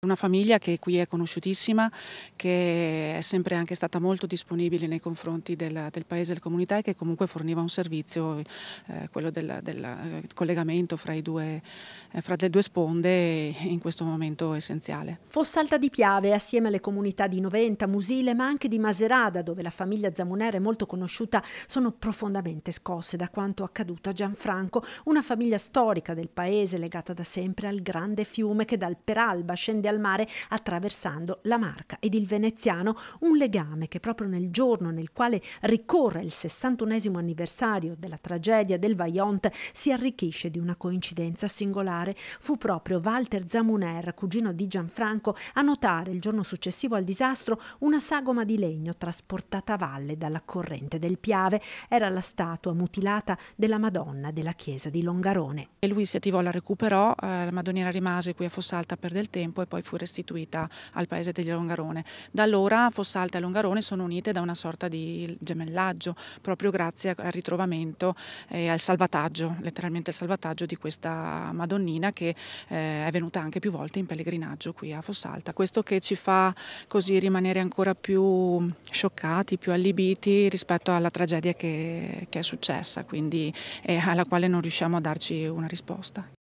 Una famiglia che qui è conosciutissima, che è sempre anche stata molto disponibile nei confronti del, del paese e delle comunità e che comunque forniva un servizio, eh, quello del, del, eh, collegamento fra, due, eh, fra le due sponde in questo momento essenziale. Fossalta di Piave, assieme alle comunità di Noventa, Musile, ma anche di Maserada, dove la famiglia Zamunera è molto conosciuta, sono profondamente scosse da quanto accaduto a Gianfranco, una famiglia storica del paese legata da sempre al grande fiume che dal Peralba scende Italia al mare attraversando la Marca ed il veneziano, un legame che proprio nel giorno nel quale ricorre il 61 anniversario della tragedia del Vaillant si arricchisce di una coincidenza singolare. Fu proprio Walter Zamuner, cugino di Gianfranco, a notare il giorno successivo al disastro una sagoma di legno trasportata a valle dalla corrente del Piave. Era la statua mutilata della Madonna della chiesa di Longarone. E lui si attivò, la recuperò, eh, la Madoniera rimase qui a Fossalta per del tempo e poi poi fu restituita al paese degli Longarone. Da allora Fossalta e Longarone sono unite da una sorta di gemellaggio, proprio grazie al ritrovamento e eh, al salvataggio, letteralmente al salvataggio di questa Madonnina che eh, è venuta anche più volte in pellegrinaggio qui a Fossalta. Questo che ci fa così rimanere ancora più scioccati, più allibiti rispetto alla tragedia che, che è successa, e eh, alla quale non riusciamo a darci una risposta.